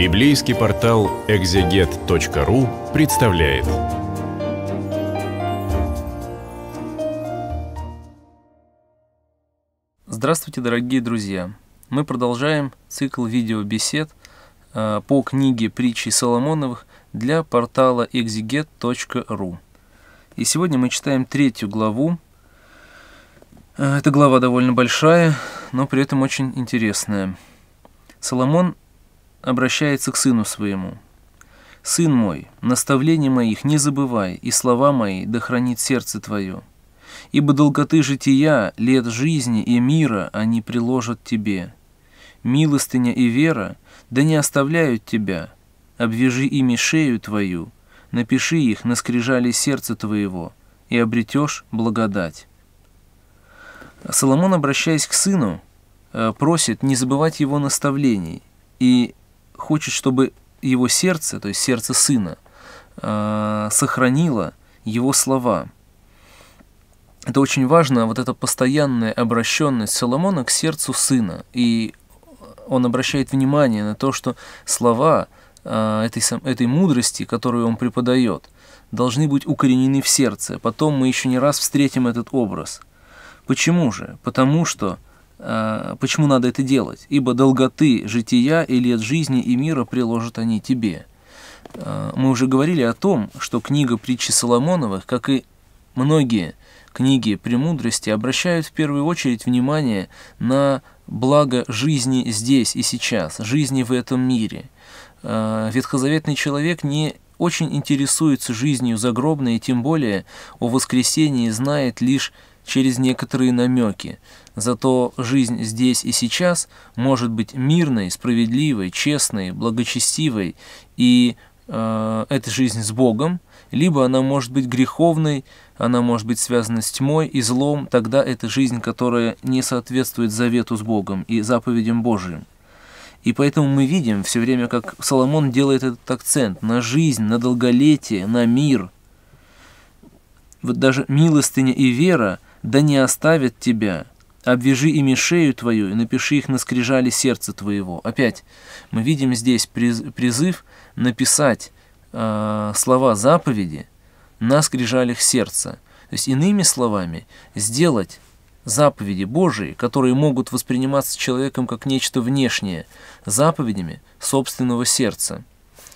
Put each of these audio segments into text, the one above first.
Библейский портал экзегет.ру представляет. Здравствуйте, дорогие друзья! Мы продолжаем цикл видеобесед э, по книге притчи Соломоновых для портала exeget.ru. И сегодня мы читаем третью главу. Э, эта глава довольно большая, но при этом очень интересная. Соломон обращается к сыну своему. «Сын мой, наставления моих не забывай, и слова мои да хранит сердце твое. Ибо долготы жития, лет жизни и мира они приложат тебе. Милостыня и вера да не оставляют тебя. Обвяжи ими шею твою, напиши их на скрижали сердца твоего, и обретешь благодать». Соломон, обращаясь к сыну, э, просит не забывать его наставлений – и хочет, чтобы его сердце, то есть сердце сына, э, сохранило его слова. Это очень важно, вот эта постоянная обращенность Соломона к сердцу сына. И он обращает внимание на то, что слова э, этой, этой мудрости, которую он преподает, должны быть укоренены в сердце. Потом мы еще не раз встретим этот образ. Почему же? Потому что Э, почему надо это делать? Ибо долготы жития и лет жизни и мира приложат они тебе. Э, мы уже говорили о том, что книга притчи Соломоновых, как и многие книги премудрости, обращают в первую очередь внимание на благо жизни здесь и сейчас, жизни в этом мире. Э, ветхозаветный человек не очень интересуется жизнью загробной, и тем более о воскресении знает лишь через некоторые намеки. Зато жизнь здесь и сейчас может быть мирной, справедливой, честной, благочестивой и э, это жизнь с Богом, либо она может быть греховной, она может быть связана с тьмой и злом, тогда это жизнь, которая не соответствует завету с Богом и заповедям Божьим. И поэтому мы видим все время, как Соломон делает этот акцент на жизнь, на долголетие, на мир. Вот даже милостыня и вера – да не оставят тебя. Обвяжи ими шею твою и напиши их на скрижали сердца твоего». Опять мы видим здесь призыв написать э, слова заповеди на скрижалях сердца. То есть, иными словами, сделать заповеди Божии, которые могут восприниматься человеком как нечто внешнее, заповедями собственного сердца.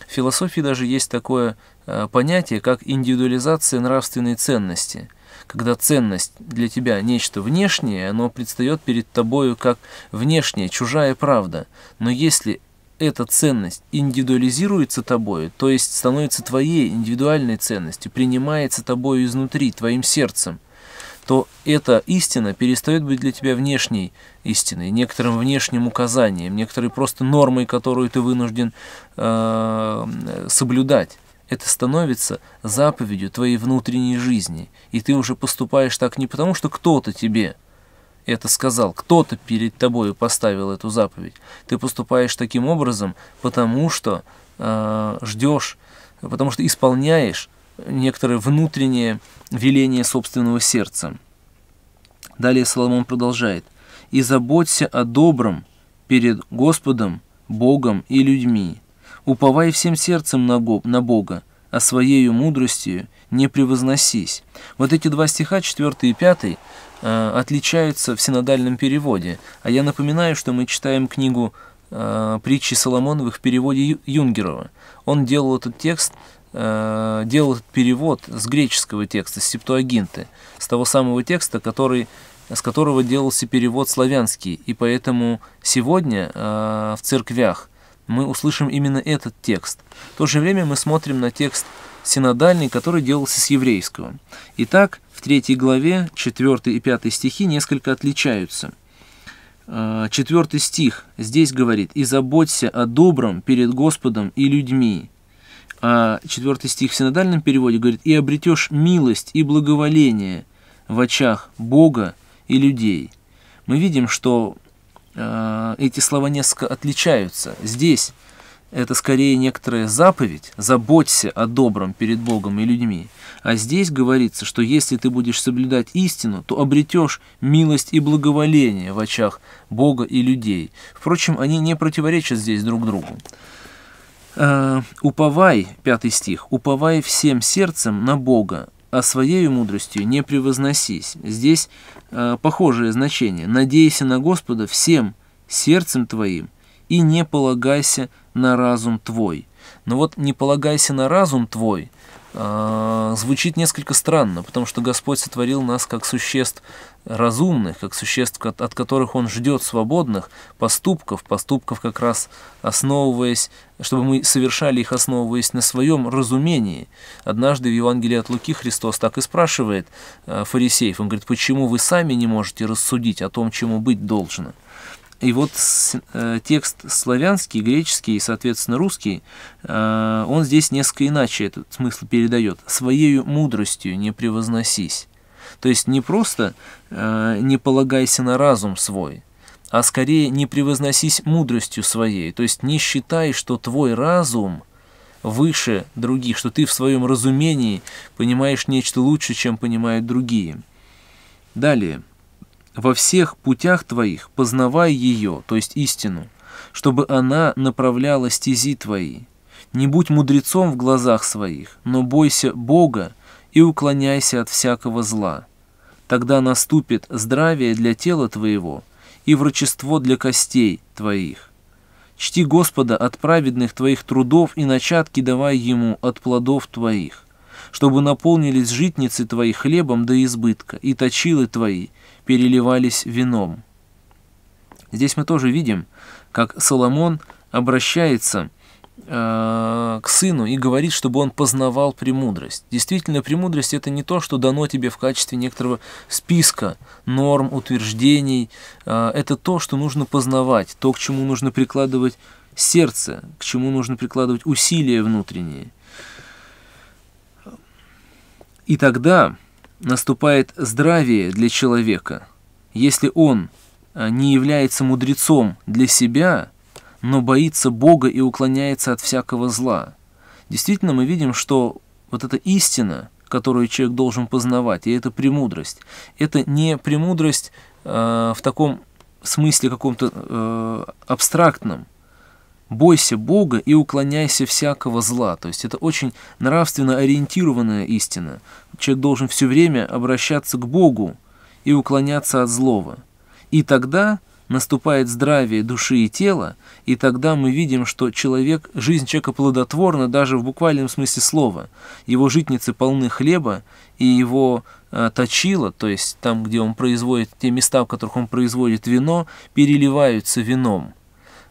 В философии даже есть такое э, понятие, как индивидуализация нравственной ценности – когда ценность для тебя нечто внешнее, оно предстает перед тобою как внешняя, чужая правда. Но если эта ценность индивидуализируется тобою, то есть становится твоей индивидуальной ценностью, принимается тобою изнутри, твоим сердцем, то эта истина перестает быть для тебя внешней истиной, некоторым внешним указанием, некоторой просто нормой, которую ты вынужден э, соблюдать. Это становится заповедью твоей внутренней жизни, и ты уже поступаешь так не потому, что кто-то тебе это сказал, кто-то перед тобой поставил эту заповедь. Ты поступаешь таким образом, потому что э, а, ждешь, потому что исполняешь некоторое внутреннее веление собственного сердца. Далее Соломон продолжает. «И заботься о добром перед Господом, Богом и людьми, уповай всем сердцем на, Гоб, на Бога, а своею мудростью не превозносись». Вот эти два стиха, 4 и 5, э, отличаются в синодальном переводе. А я напоминаю, что мы читаем книгу э, «Притчи Соломоновых» в переводе Юнгерова. Он делал этот текст э, делал этот перевод с греческого текста, с септуагинты, с того самого текста, который, с которого делался перевод славянский. И поэтому сегодня в церквях мы услышим именно этот текст. В то же время мы смотрим на текст синодальный, который делался с еврейского. Итак, в третьей главе 4 и 5 стихи несколько отличаются. А, четвертый стих здесь говорит «И заботься о добром перед Господом и людьми». А четвертый стих в синодальном переводе говорит «И обретешь милость и благоволение в очах Бога и людей». Мы видим, что Э, эти слова несколько отличаются. Здесь это скорее некоторая заповедь «заботься о добром перед Богом и людьми». А здесь говорится, что если ты будешь соблюдать истину, то обретешь милость и благоволение в очах Бога и людей. Впрочем, они не противоречат здесь друг другу. Э, «Уповай», пятый стих, «уповай всем сердцем на Бога, а своей мудростью не превозносись. Здесь э, похожее значение. Надейся на Господа всем сердцем твоим и не полагайся на разум твой. Но вот не полагайся на разум твой, э, звучит несколько странно, потому что Господь сотворил нас как существ разумных, как существ, от которых он ждет свободных поступков, поступков как раз основываясь, чтобы мы совершали их, основываясь на своем разумении. Однажды в Евангелии от Луки Христос так и спрашивает э, фарисеев, он говорит, почему вы сами не можете рассудить о том, чему быть должно? И вот э, текст славянский, греческий и, соответственно, русский, э, он здесь несколько иначе этот смысл передает. «Своею мудростью не превозносись». То есть не просто э, не полагайся на разум свой, а скорее не превозносись мудростью своей. То есть не считай, что твой разум выше других, что ты в своем разумении понимаешь нечто лучше, чем понимают другие. Далее. «Во всех путях твоих познавай ее, то есть истину, чтобы она направляла стези твои. Не будь мудрецом в глазах своих, но бойся Бога, и уклоняйся от всякого зла. Тогда наступит здравие для тела твоего и врачество для костей твоих. Чти Господа от праведных твоих трудов и начатки давай Ему от плодов твоих, чтобы наполнились житницы твои хлебом до избытка, и точилы твои переливались вином». Здесь мы тоже видим, как Соломон обращается Э, к сыну и говорит, чтобы он познавал премудрость. Действительно, премудрость – это не то, что дано тебе в качестве некоторого списка норм, утверждений. Э, это то, что нужно познавать, то, к чему нужно прикладывать сердце, к чему нужно прикладывать усилия внутренние. И тогда наступает здравие для человека, если он э, не является мудрецом для себя – но боится Бога и уклоняется от всякого зла. Действительно, мы видим, что вот эта истина, которую человек должен познавать, и это премудрость, это не премудрость э, в таком смысле каком-то э, абстрактном. «Бойся Бога и уклоняйся всякого зла». То есть это очень нравственно ориентированная истина. Человек должен все время обращаться к Богу и уклоняться от злого. И тогда наступает здравие души и тела, и тогда мы видим, что человек, жизнь человека плодотворна даже в буквальном смысле слова. Его житницы полны хлеба, и его э, точило, то есть там, где он производит, те места, в которых он производит вино, переливаются вином.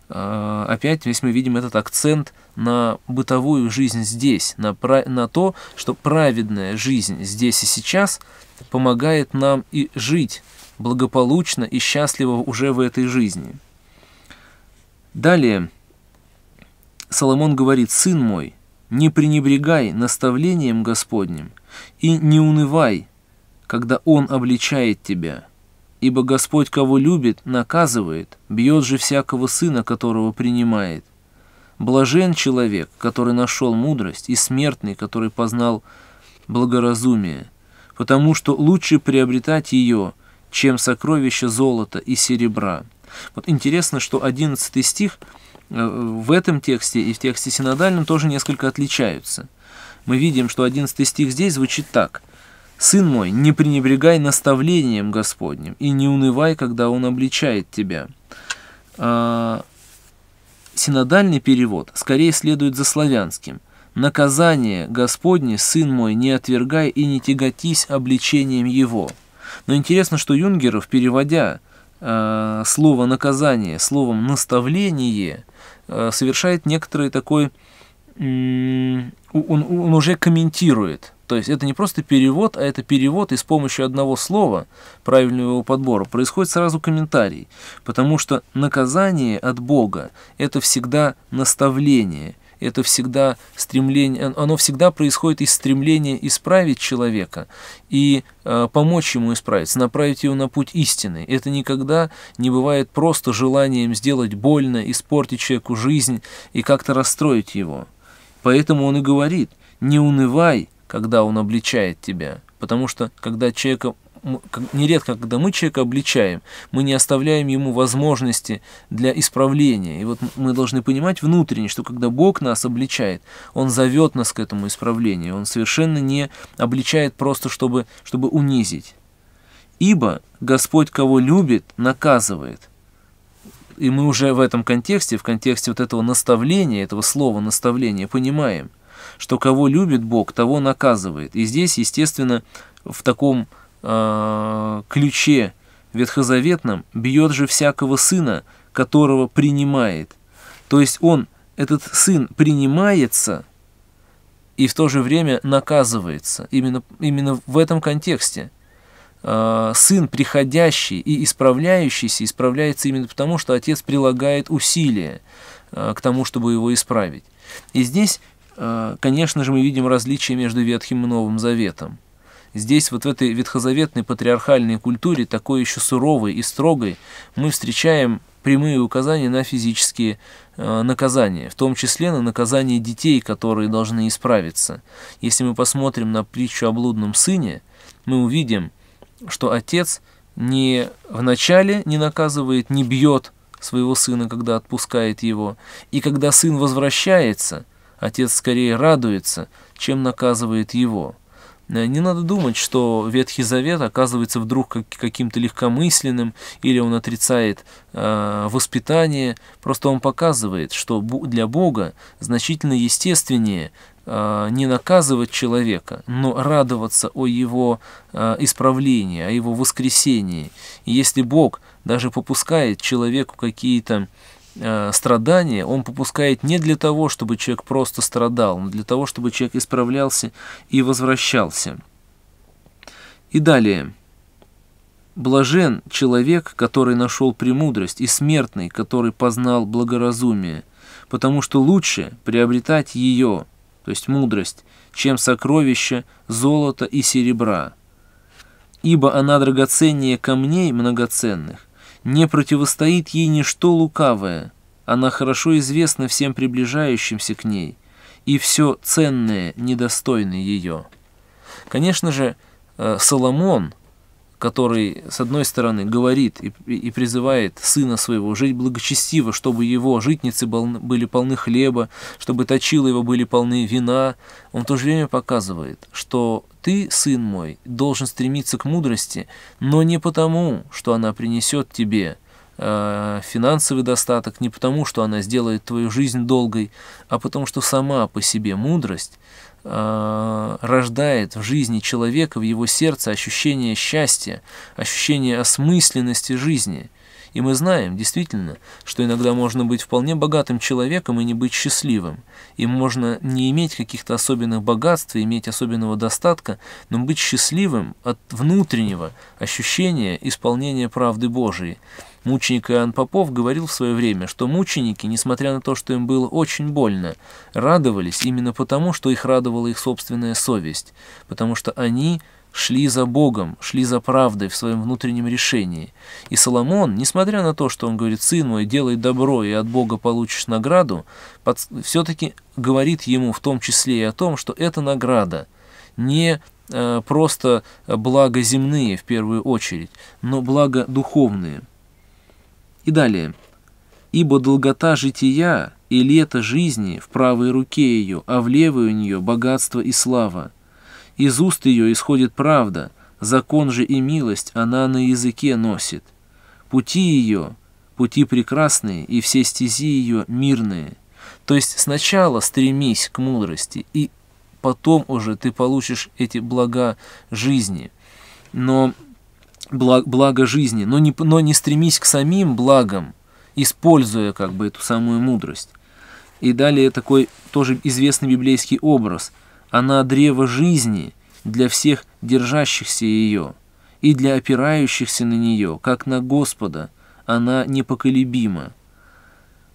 А, опять здесь мы видим этот акцент на бытовую жизнь здесь, на, на то, что праведная жизнь здесь и сейчас помогает нам и жить благополучно и счастливо уже в этой жизни. Далее Соломон говорит, «Сын мой, не пренебрегай наставлением Господним и не унывай, когда Он обличает тебя, ибо Господь, кого любит, наказывает, бьет же всякого сына, которого принимает. Блажен человек, который нашел мудрость, и смертный, который познал благоразумие, потому что лучше приобретать ее – чем сокровища золота и серебра. Вот интересно, что 11 стих э, в этом тексте и в тексте синодальном тоже несколько отличаются. Мы видим, что 11 стих здесь звучит так. «Сын мой, не пренебрегай наставлением Господним, и не унывай, когда Он обличает тебя». А, синодальный перевод скорее следует за славянским. «Наказание Господне, сын мой, не отвергай и не тяготись обличением Его». Но интересно, что Юнгеров, переводя э, слово «наказание» словом «наставление», э, совершает некоторый такой... Э, он, он уже комментирует. То есть это не просто перевод, а это перевод, и с помощью одного слова, правильного его подбора, происходит сразу комментарий. Потому что наказание от Бога – это всегда наставление – это всегда стремление, э, оно всегда происходит из стремления исправить человека и э, помочь ему исправиться, направить его на путь истины. Это никогда не бывает просто желанием сделать больно, испортить человеку жизнь и как-то расстроить его. Поэтому он и говорит, не унывай, когда он обличает тебя, потому что когда человека нередко, когда мы человека обличаем, мы не оставляем ему возможности для исправления. И вот мы должны понимать внутренне, что когда Бог нас обличает, Он зовет нас к этому исправлению. Он совершенно не обличает просто, чтобы, чтобы унизить. Ибо Господь, кого любит, наказывает. И мы уже в этом контексте, в контексте вот этого наставления, этого слова наставления, понимаем, что кого любит Бог, того наказывает. И здесь, естественно, в таком э, ключе ветхозаветном бьет же всякого сына, которого принимает. То есть он, этот сын, принимается и в то же время наказывается. Именно, именно в этом контексте. Э, сын, приходящий и исправляющийся, исправляется именно потому, что отец прилагает усилия э, к тому, чтобы его исправить. И здесь, э, конечно же, мы видим различие между Ветхим и Новым Заветом. Здесь, вот в этой ветхозаветной патриархальной культуре, такой еще суровой и строгой, мы встречаем прямые указания на физические э, наказания, в том числе на наказание детей, которые должны исправиться. Если мы посмотрим на притчу о блудном сыне, мы увидим, что отец не вначале не наказывает, не бьет своего сына, когда отпускает его, и когда сын возвращается, отец скорее радуется, чем наказывает его. Э, не надо думать, что Ветхий Завет оказывается вдруг каким-то легкомысленным, или он отрицает э, воспитание. Просто он показывает, что для Бога значительно естественнее э, не наказывать человека, но радоваться о его э, исправлении, о его воскресении. И если Бог даже попускает человеку какие-то Э, страдания он попускает не для того, чтобы человек просто страдал, но для того, чтобы человек исправлялся и возвращался. И далее. Блажен человек, который нашел премудрость, и смертный, который познал благоразумие, потому что лучше приобретать ее, то есть мудрость, чем сокровища золота и серебра, ибо она драгоценнее камней многоценных, не противостоит ей ничто лукавое. Она хорошо известна всем приближающимся к ней, и все ценное недостойно ее. Конечно же, э, Соломон – который, с одной стороны, говорит и, и призывает сына своего жить благочестиво, чтобы его житницы были полны хлеба, чтобы точила его были полны вина, он в то же время показывает, что ты, сын мой, должен стремиться к мудрости, но не потому, что она принесет тебе э, финансовый достаток, не потому, что она сделает твою жизнь долгой, а потому, что сама по себе мудрость Э, рождает в жизни человека, в его сердце ощущение счастья, ощущение осмысленности жизни. И мы знаем, действительно, что иногда можно быть вполне богатым человеком и не быть счастливым. И можно не иметь каких-то особенных богатств, иметь особенного достатка, но быть счастливым от внутреннего ощущения исполнения правды Божией. Мученик Иоанн Попов говорил в свое время, что мученики, несмотря на то, что им было очень больно, радовались именно потому, что их радовала их собственная совесть, потому что они шли за Богом, шли за правдой в своем внутреннем решении. И Соломон, несмотря на то, что он говорит, «Сын мой, делай добро, и от Бога получишь награду», под... все-таки говорит ему в том числе и о том, что эта награда, не э, просто благо земные в первую очередь, но благо духовные – и далее. «Ибо долгота жития и лето жизни в правой руке ее, а в левой у нее богатство и слава. Из уст ее исходит правда, закон же и милость она на языке носит. Пути ее, пути прекрасные, и все стези ее мирные». То есть сначала стремись к мудрости, и потом уже ты получишь эти блага жизни. Но благ, благо жизни, но не, но не стремись к самим благам, используя как бы эту самую мудрость. И далее такой тоже известный библейский образ. Она древо жизни для всех держащихся ее и для опирающихся на нее, как на Господа, она непоколебима.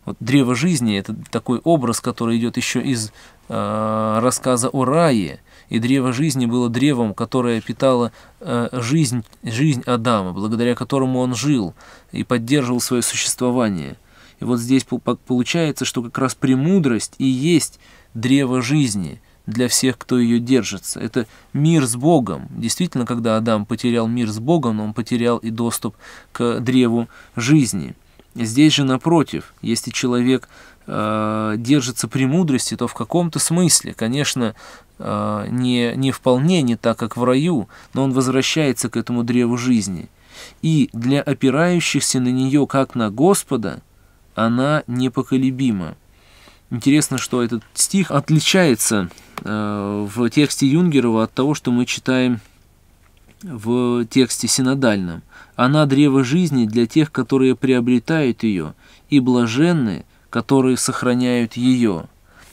Вот древо жизни – это такой образ, который идет еще из э, рассказа о рае – и древо жизни было древом, которое питало э, жизнь, жизнь Адама, благодаря которому он жил и поддерживал свое существование. И вот здесь получается, что как раз премудрость и есть древо жизни для всех, кто ее держится. Это мир с Богом. Действительно, когда Адам потерял мир с Богом, он потерял и доступ к древу жизни. Здесь же, напротив, если человек э, держится премудрости, то в каком-то смысле, конечно, э, не, не вполне, не так, как в раю, но он возвращается к этому древу жизни. И для опирающихся на нее, как на Господа, она непоколебима. Интересно, что этот стих отличается э, в тексте Юнгерова от того, что мы читаем в тексте синодальном. Она древо жизни для тех, которые приобретают ее, и блаженны, которые сохраняют ее.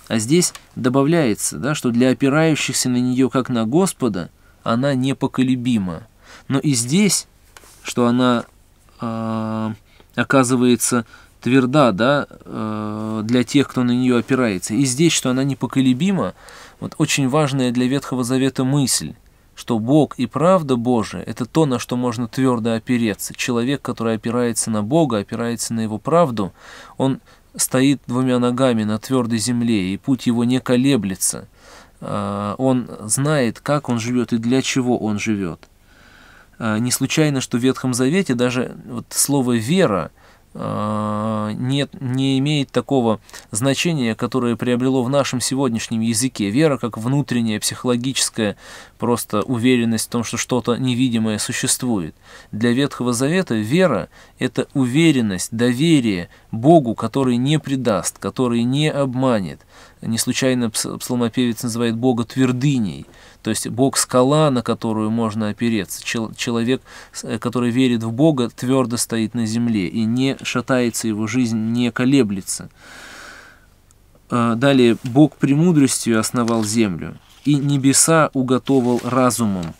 А здесь добавляется, да, что для опирающихся на нее, как на Господа, она непоколебима. Но и здесь, что она э, оказывается тверда да, э, для тех, кто на нее опирается, и здесь, что она непоколебима, вот очень важная для Ветхого Завета мысль что Бог и правда Божия – это то, на что можно твердо опереться. Человек, который опирается на Бога, опирается на Его правду, он стоит двумя ногами на твердой земле, и путь его не колеблется. А, он знает, как он живет и для чего он живет. А, не случайно, что в Ветхом Завете даже вот слово «вера» – а, нет, не имеет такого значения, которое приобрело в нашем сегодняшнем языке. Вера как внутренняя, психологическая просто уверенность в том, что что-то невидимое существует. Для Ветхого Завета вера – это уверенность, доверие Богу, который не предаст, который не обманет, не случайно псалмопевец называет Бога твердыней, то есть Бог – скала, на которую можно опереться. Человек, э, который верит в Бога, твердо стоит на земле и не шатается его жизнь, не колеблется. А, далее, Бог премудростью основал землю, и небеса уготовал разумом.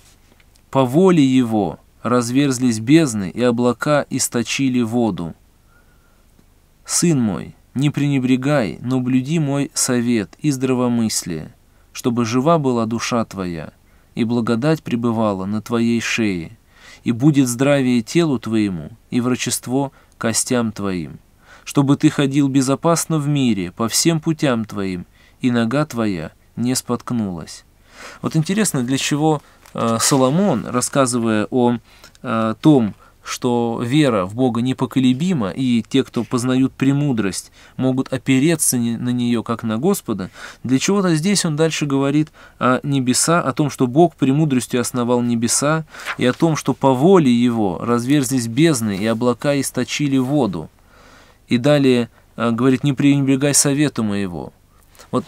По воле его разверзлись бездны, и облака источили воду. Сын мой, не пренебрегай, но блюди мой совет и здравомыслие, чтобы жива была душа твоя, и благодать пребывала на твоей шее, и будет здравие телу твоему, и врачество костям твоим, чтобы ты ходил безопасно в мире по всем путям твоим, и нога твоя не споткнулась». Вот интересно, для чего э, Соломон, рассказывая о э, том, что вера в Бога непоколебима, и те, кто познают премудрость, могут опереться на нее, как на Господа, для чего-то здесь он дальше говорит о небеса, о том, что Бог премудростью основал небеса, и о том, что по воле его разверзлись бездны, и облака источили воду. И далее а, говорит, не пренебрегай совету моего. Вот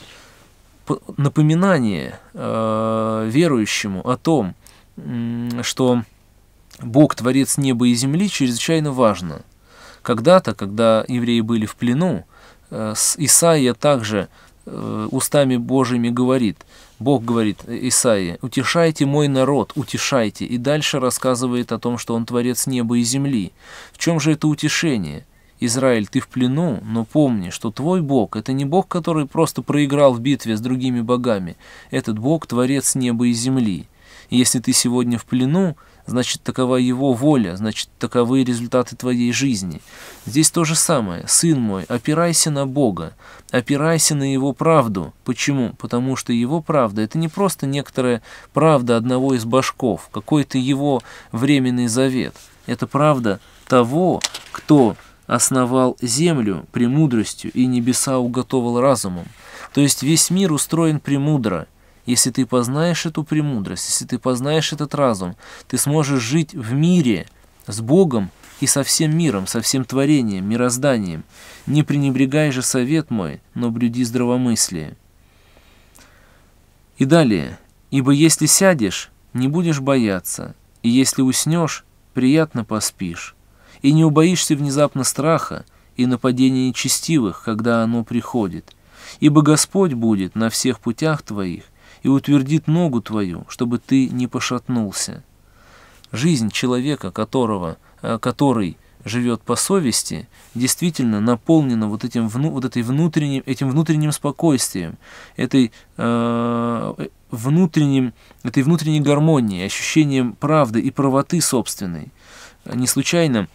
напоминание э, верующему о том, что Бог, Творец неба и земли, чрезвычайно важно. Когда-то, когда евреи были в плену, э, Исаия также э, устами Божьими говорит, Бог говорит э, Исаии, «Утешайте мой народ, утешайте», и дальше рассказывает о том, что он творец неба и земли. В чем же это утешение? Израиль, ты в плену, но помни, что твой Бог – это не Бог, который просто проиграл в битве с другими богами. Этот Бог – творец неба и земли. Если ты сегодня в плену, значит, такова его воля, значит, таковы результаты твоей жизни. Здесь то же самое. Сын мой, опирайся на Бога, опирайся на Его правду. Почему? Потому что Его правда – это не просто некоторая правда одного из башков, какой-то Его временный завет. Это правда того, кто основал землю премудростью и небеса уготовал разумом. То есть весь мир устроен премудро – если ты познаешь эту премудрость, если ты познаешь этот разум, ты сможешь жить в мире с Богом и со всем миром, со всем творением, мирозданием. Не пренебрегай же совет мой, но блюди здравомыслие. И далее. «Ибо если сядешь, не будешь бояться, и если уснешь, приятно поспишь, и не убоишься внезапно страха и нападения нечестивых, когда оно приходит, ибо Господь будет на всех путях твоих, и утвердит ногу твою, чтобы ты не пошатнулся. Жизнь человека, которого, э, который живет по совести, действительно наполнена вот этим, вот этой внутренним, этим внутренним спокойствием, этой, э, э, внутренним, этой внутренней гармонией, ощущением правды и правоты собственной. Не случайно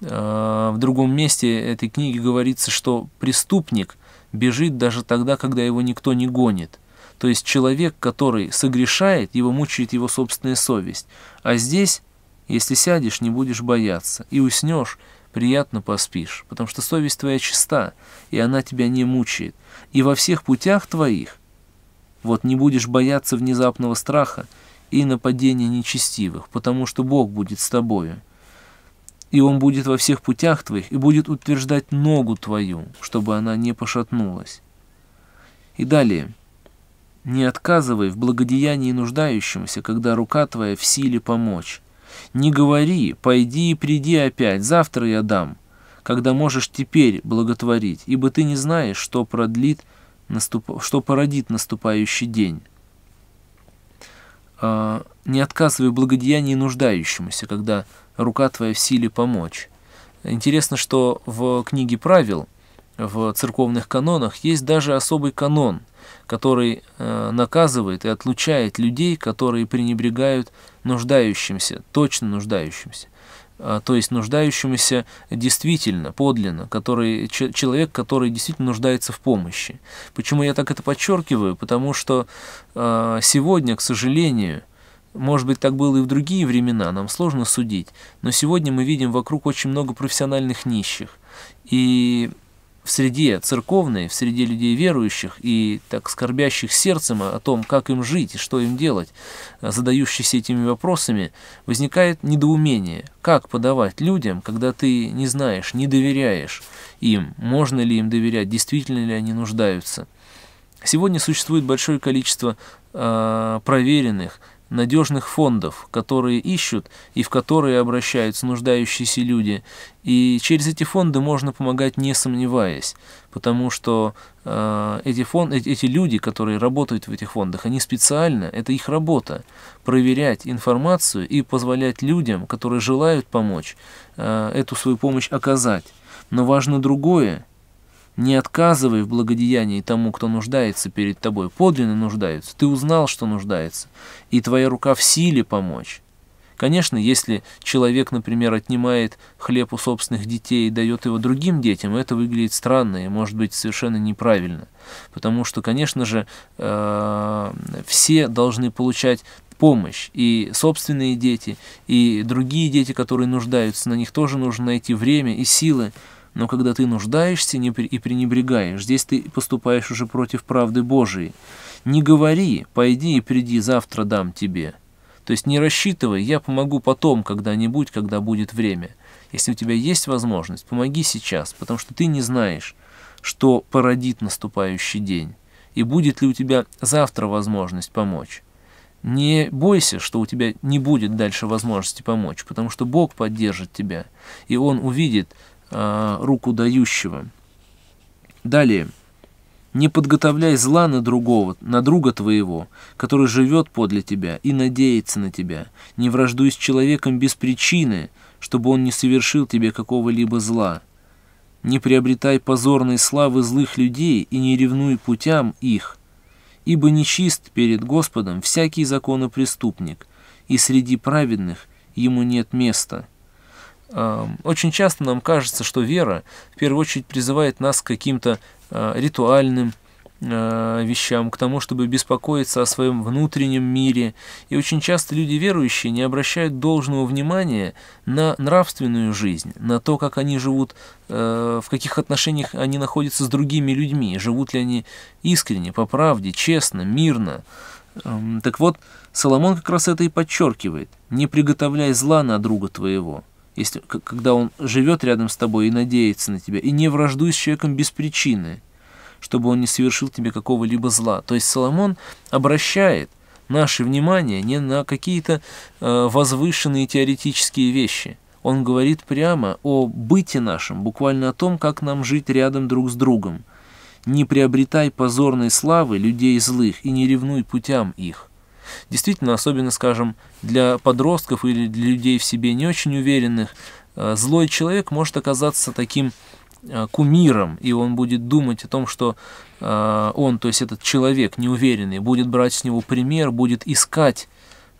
э, в другом месте этой книги говорится, что преступник бежит даже тогда, когда его никто не гонит – то есть человек, который согрешает, его мучает его собственная совесть. А здесь, если сядешь, не будешь бояться. И уснешь, приятно поспишь, потому что совесть твоя чиста, и она тебя не мучает. И во всех путях твоих, вот не будешь бояться внезапного страха и нападения нечестивых, потому что Бог будет с тобою. И Он будет во всех путях твоих и будет утверждать ногу твою, чтобы она не пошатнулась. И далее. Не отказывай в благодеянии нуждающемуся, когда рука твоя в силе помочь. Не говори, пойди и приди опять, завтра я дам, когда можешь теперь благотворить, ибо ты не знаешь, что, продлит, наступ... что породит наступающий день. А, не отказывай в благодеянии нуждающемуся, когда рука твоя в силе помочь. Интересно, что в книге «Правил» в церковных канонах есть даже особый канон, который э, наказывает и отлучает людей, которые пренебрегают нуждающимся, точно нуждающимся а, то есть нуждающемуся действительно, подлинно, который, человек, который действительно нуждается в помощи. Почему я так это подчеркиваю? Потому что э, сегодня, к сожалению, может быть, так было и в другие времена, нам сложно судить, но сегодня мы видим вокруг очень много профессиональных нищих. И в среде церковной, в среде людей верующих и так скорбящих сердцем о том, как им жить и что им делать, задающихся этими вопросами, возникает недоумение, как подавать людям, когда ты не знаешь, не доверяешь им, можно ли им доверять, действительно ли они нуждаются. Сегодня существует большое количество э, проверенных, надежных фондов, которые ищут и в которые обращаются нуждающиеся люди. И через эти фонды можно помогать, не сомневаясь, потому что э, эти, фон, эти, люди, которые работают в этих фондах, они специально, это их работа, проверять информацию и позволять людям, которые желают помочь, э, эту свою помощь оказать. Но важно другое – не отказывай в благодеянии тому, кто нуждается перед тобой. Подлинно нуждается. Ты узнал, что нуждается. И твоя рука в силе помочь. Конечно, если человек, например, отнимает хлеб у собственных детей и дает его другим детям, это выглядит странно и может быть совершенно неправильно. Потому что, конечно же, э, все должны получать помощь. И собственные дети, и другие дети, которые нуждаются, на них тоже нужно найти время и силы но когда ты нуждаешься и пренебрегаешь, здесь ты поступаешь уже против правды Божией. Не говори, пойди и приди, завтра дам тебе. То есть не рассчитывай, я помогу потом, когда-нибудь, когда будет время. Если у тебя есть возможность, помоги сейчас, потому что ты не знаешь, что породит наступающий день, и будет ли у тебя завтра возможность помочь. Не бойся, что у тебя не будет дальше возможности помочь, потому что Бог поддержит тебя, и Он увидит, Э, руку дающего. Далее. «Не подготовляй зла на другого, на друга твоего, который живет подле тебя и надеется на тебя. Не враждуй с человеком без причины, чтобы он не совершил тебе какого-либо зла. Не приобретай позорной славы злых людей и не ревнуй путям их, ибо нечист перед Господом всякий законопреступник, и среди праведных ему нет места». Очень часто нам кажется, что вера в первую очередь призывает нас к каким-то а, ритуальным а, вещам, к тому, чтобы беспокоиться о своем внутреннем мире. И очень часто люди верующие не обращают должного внимания на нравственную жизнь, на то, как они живут, а, в каких отношениях они находятся с другими людьми, живут ли они искренне, по правде, честно, мирно. Так вот, Соломон как раз это и подчеркивает. «Не приготовляй зла на друга твоего, если, когда он живет рядом с тобой и надеется на тебя, и не враждуй с человеком без причины, чтобы он не совершил тебе какого-либо зла. То есть Соломон обращает наше внимание не на какие-то э, возвышенные теоретические вещи. Он говорит прямо о быте нашем, буквально о том, как нам жить рядом друг с другом. «Не приобретай позорной славы людей злых и не ревнуй путям их». Действительно, особенно, скажем, для подростков или для людей в себе не очень уверенных, э, злой человек может оказаться таким э, кумиром, и он будет думать о том, что э, он, то есть этот человек неуверенный, будет брать с него пример, будет искать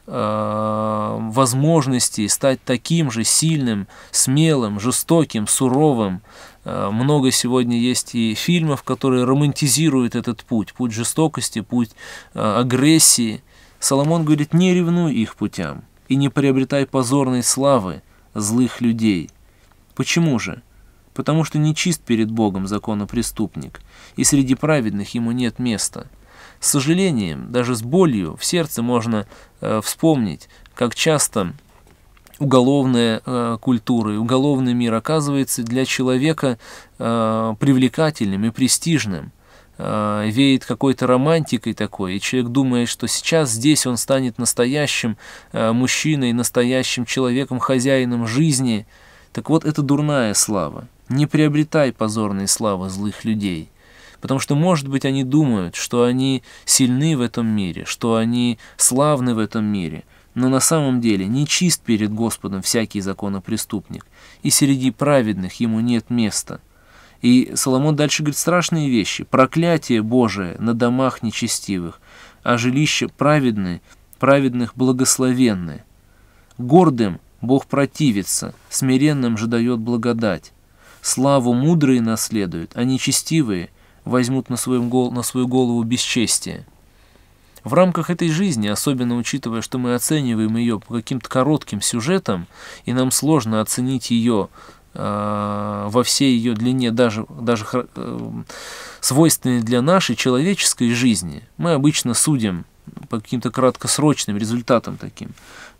возможности стать таким же сильным, смелым, жестоким, суровым. Много сегодня есть и фильмов, которые романтизируют этот путь, путь жестокости, путь агрессии. Соломон говорит, не ревнуй их путям и не приобретай позорной славы злых людей. Почему же? Потому что нечист перед Богом законопреступник, и среди праведных ему нет места. С сожалением, даже с болью в сердце можно э, вспомнить, как часто уголовная э, культура и уголовный мир оказывается для человека э, привлекательным и престижным – Э, веет какой-то романтикой такой, и человек думает, что сейчас здесь он станет настоящим э, мужчиной, настоящим человеком, хозяином жизни. Так вот, это дурная слава. Не приобретай позорной славы злых людей. Потому что, может быть, они думают, что они сильны в этом мире, что они славны в этом мире, но на самом деле не чист перед Господом всякий законопреступник, и среди праведных ему нет места – и Соломон дальше говорит страшные вещи. Проклятие Божие на домах нечестивых, а жилища праведные, праведных благословенны. Гордым Бог противится, смиренным же дает благодать. Славу мудрые наследуют, а нечестивые возьмут на, своем, на свою голову бесчестие. В рамках этой жизни, особенно учитывая, что мы оцениваем ее по каким-то коротким сюжетам, и нам сложно оценить ее Э, во всей ее длине, даже, даже э, свойственной для нашей человеческой жизни. Мы обычно судим по каким-то краткосрочным результатам таким.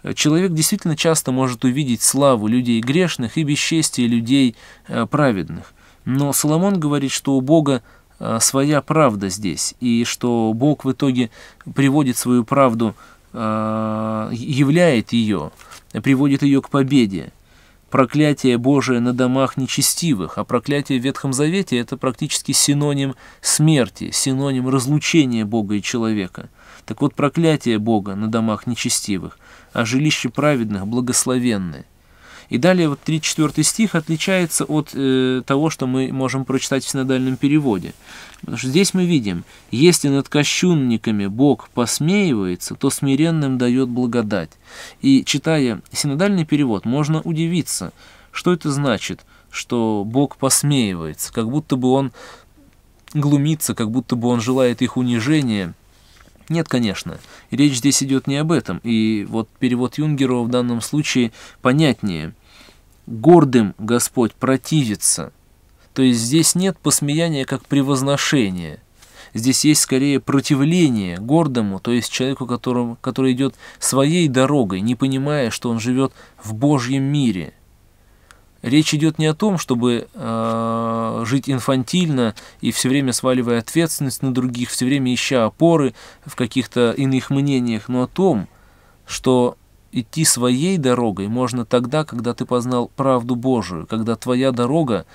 Э, человек действительно часто может увидеть славу людей грешных и бесчестие людей праведных. Но Соломон говорит, что у Бога своя правда здесь, и что Бог в итоге приводит свою правду, являет ее, приводит ее к победе проклятие Божие на домах нечестивых, а проклятие в Ветхом Завете – это практически синоним смерти, синоним разлучения Бога и человека. Так вот, проклятие Бога на домах нечестивых, а жилище праведных благословенное – и далее вот 34 стих отличается от э, того, что мы можем прочитать в синодальном переводе. Потому что здесь мы видим, если над кощунниками Бог посмеивается, то смиренным дает благодать. И читая синодальный перевод, можно удивиться, что это значит, что Бог посмеивается, как будто бы он глумится, как будто бы он желает их унижения. Нет, конечно, речь здесь идет не об этом, и вот перевод Юнгера в данном случае понятнее – гордым Господь противится. То есть здесь нет посмеяния как превозношения. Здесь есть скорее противление гордому, то есть человеку, которому, который идет своей дорогой, не понимая, что он живет в Божьем мире. Речь идет не о том, чтобы э, жить инфантильно и все время сваливая ответственность на других, все время ища опоры в каких-то иных мнениях, но о том, что идти своей дорогой можно тогда, когда ты познал правду Божию, когда твоя дорога,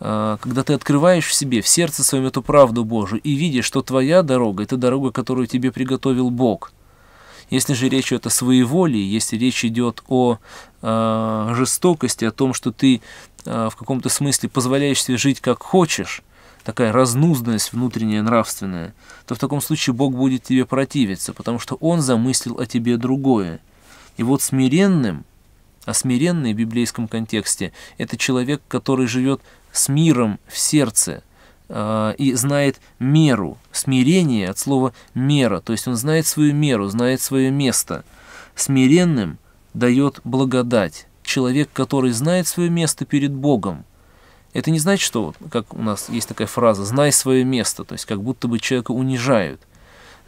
а, когда ты открываешь в себе, в сердце своем эту правду Божию и видишь, что твоя дорога – это дорога, которую тебе приготовил Бог. Если же речь идет о своеволии, если речь идет о а, жестокости, о том, что ты а, в каком-то смысле позволяешь себе жить как хочешь, такая разнузданность внутренняя, нравственная, то в таком случае Бог будет тебе противиться, потому что Он замыслил о тебе другое – и вот смиренным, а смиренный в библейском контексте, это человек, который живет с миром в сердце э, и знает меру. Смирение от слова «мера», то есть он знает свою меру, знает свое место. Смиренным дает благодать. Человек, который знает свое место перед Богом, это не значит, что, как у нас есть такая фраза, «знай свое место», то есть как будто бы человека унижают.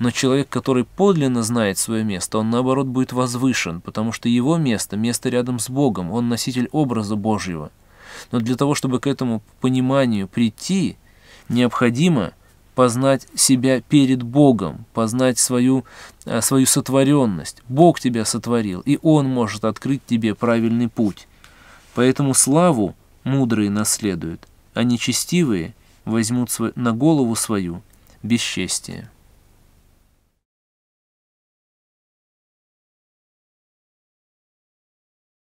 Но человек, который подлинно знает свое место, он наоборот будет возвышен, потому что его место – место рядом с Богом, он носитель образа Божьего. Но для того, чтобы к этому пониманию прийти, необходимо познать себя перед Богом, познать свою, а, свою сотворенность. Бог тебя сотворил, и Он может открыть тебе правильный путь. Поэтому славу мудрые наследуют, а нечестивые возьмут на голову свою бесчестие.